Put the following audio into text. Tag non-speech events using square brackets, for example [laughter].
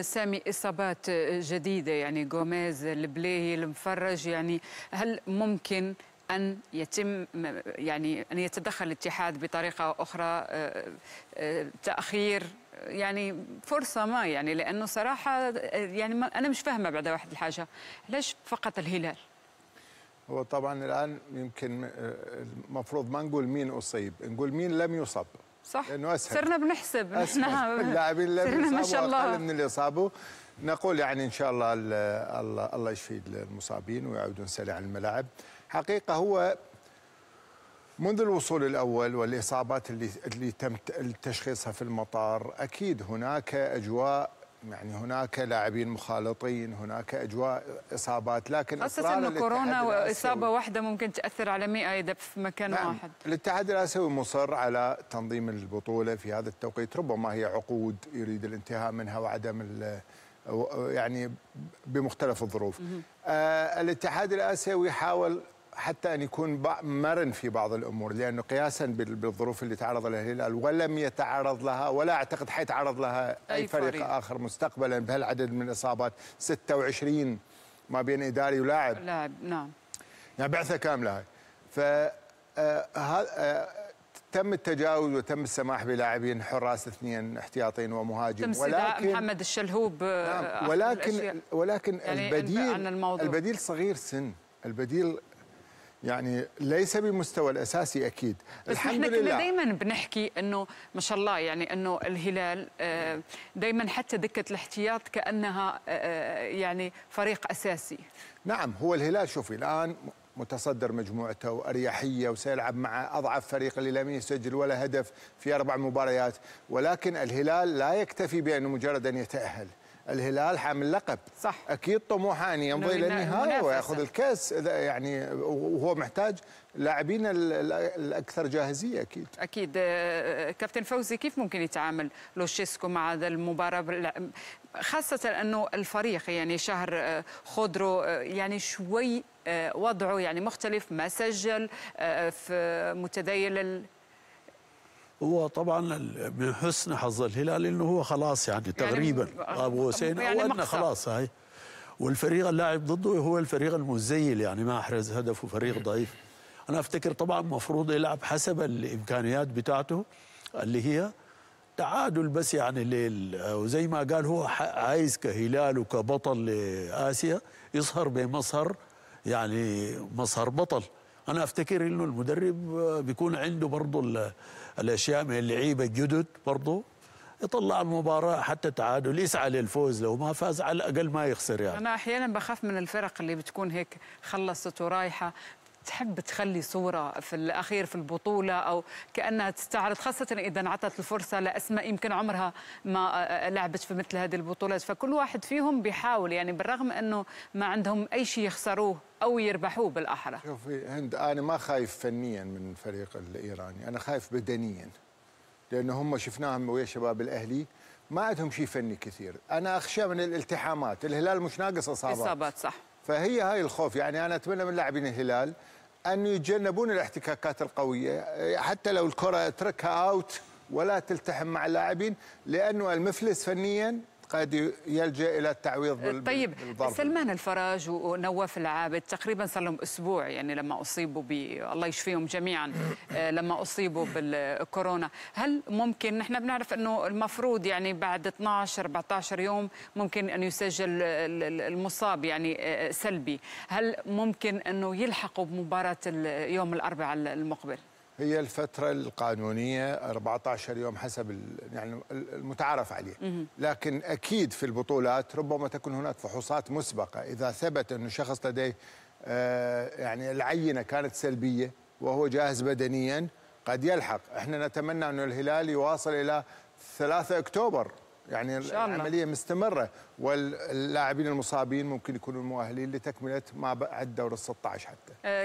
سامي اصابات جديده يعني جوميز البلاهي المفرج يعني هل ممكن ان يتم يعني ان يتدخل الاتحاد بطريقه اخرى آه، آه، تاخير يعني فرصه ما يعني لانه صراحه يعني انا مش فاهمه بعد واحد الحاجه ليش فقط الهلال هو طبعا الان يمكن آه، المفروض ما نقول مين اصيب نقول مين لم يصب صح لانه اسهل صرنا بنحسب نحن [laughs] اللاعبين اللي صرنا ما شاء الله من اللي اصابوا نقول يعني ان شاء الله الله الله يشفي المصابين ويعودون سريعا الملاعب حقيقه هو منذ الوصول الاول والاصابات اللي اللي تم تشخيصها في المطار اكيد هناك اجواء يعني هناك لاعبين مخالطين هناك اجواء اصابات لكن خاصه انه كورونا واصابه واحده ممكن تاثر على 100 اذا في مكان نعم. واحد الاتحاد الاسيوي مصر على تنظيم البطوله في هذا التوقيت ربما هي عقود يريد الانتهاء منها وعدم يعني بمختلف الظروف آه الاتحاد الاسيوي حاول حتى أن يكون مرن في بعض الأمور لأنه قياسا بالظروف اللي تعرض لها الهلال ولم يتعرض لها ولا أعتقد حيتعرض لها أي, أي فريق, فريق آخر مستقبلا بهالعدد من الإصابات 26 ما بين إداري ولاعب لاعب نعم يعني بعثة كاملة هاي ف آه، آه، تم التجاوز وتم السماح بلاعبين حراس اثنين احتياطين ومهاجم ولكن محمد الشلهوب آه، نعم ولكن ولكن يعني البديل عن الموضوع. البديل صغير سن البديل يعني ليس بمستوى الاساسي اكيد بس الحمد احنا كنا دائما بنحكي انه ما شاء الله يعني انه الهلال آه، دائما حتى دكه الاحتياط كانها آه، آه، يعني فريق اساسي نعم هو الهلال شوفي الان متصدر مجموعته وأريحية وسيلعب مع أضعف فريق اللي لم يسجل ولا هدف في أربع مباريات ولكن الهلال لا يكتفي بأنه مجرد أن يتأهل الهلال حامل لقب صح اكيد طموحه ان يمضي الى النهائي وياخذ الكاس يعني وهو محتاج لاعبين الاكثر جاهزيه اكيد اكيد آه، آه، كابتن فوزي كيف ممكن يتعامل لوشيسكو مع هذا المباراه خاصه انه الفريق يعني شهر آه، خضرو يعني شوي وضعه يعني مختلف ما سجل في متذيل هو طبعا من حسن حظ الهلال انه هو خلاص يعني, يعني تقريبا يعني ابو حسين يعني أو خلاص هاي والفريق اللاعب ضده هو الفريق المزيل يعني ما احرز هدف وفريق ضعيف انا افتكر طبعا المفروض يلعب حسب الامكانيات بتاعته اللي هي تعادل بس يعني لل وزي ما قال هو عايز كهلال وكبطل لاسيا يظهر بمظهر يعني مظهر بطل انا افتكر انه المدرب بيكون عنده برضه الاشياء من اللعيبه الجدد برضه يطلع المباراة حتى تعادل يسعى للفوز لو ما فاز على الأقل ما يخسر يعني أنا أحيانا بخاف من الفرق اللي بتكون هيك خلصت ورايحة تحب تخلي صورة في الأخير في البطولة أو كأنها تستعرض خاصة إذا انعطت الفرصة لأسماء يمكن عمرها ما آه، لعبت في مثل هذه البطولات فكل واحد فيهم بيحاول يعني بالرغم أنه ما عندهم أي شيء يخسروه أو يربحوه بالأحرى شوفي هند أنا ما خايف فنيا من الفريق الإيراني أنا خايف بدنيا لأن هم شفناهم ويا شباب الأهلي ما عندهم شيء فني كثير أنا أخشى من الالتحامات الهلال مش ناقص إصابات إصابات صح فهي هاي الخوف يعني انا اتمنى من لاعبين الهلال ان يتجنبون الاحتكاكات القويه حتى لو الكره تركها اوت ولا تلتحم مع اللاعبين لانه المفلس فنيا قد يلجا الى التعويض بال... طيب بالضرب. سلمان الفرج ونواف العابد تقريبا صار لهم اسبوع يعني لما اصيبوا ب الله يشفيهم جميعا آه، لما اصيبوا بالكورونا هل ممكن نحن بنعرف انه المفروض يعني بعد 12 14 يوم ممكن ان يسجل المصاب يعني آه، سلبي هل ممكن انه يلحقوا بمباراه يوم الاربعاء المقبل هي الفترة القانونية 14 يوم حسب يعني المتعارف عليه لكن أكيد في البطولات ربما تكون هناك فحوصات مسبقة إذا ثبت أن شخص لديه آه، يعني العينة كانت سلبية وهو جاهز بدنيا قد يلحق احنا نتمنى أن الهلال يواصل إلى 3 أكتوبر يعني العملية مستمرة واللاعبين المصابين ممكن يكونوا مؤهلين لتكملة ما بعد دور ال 16 حتى آه،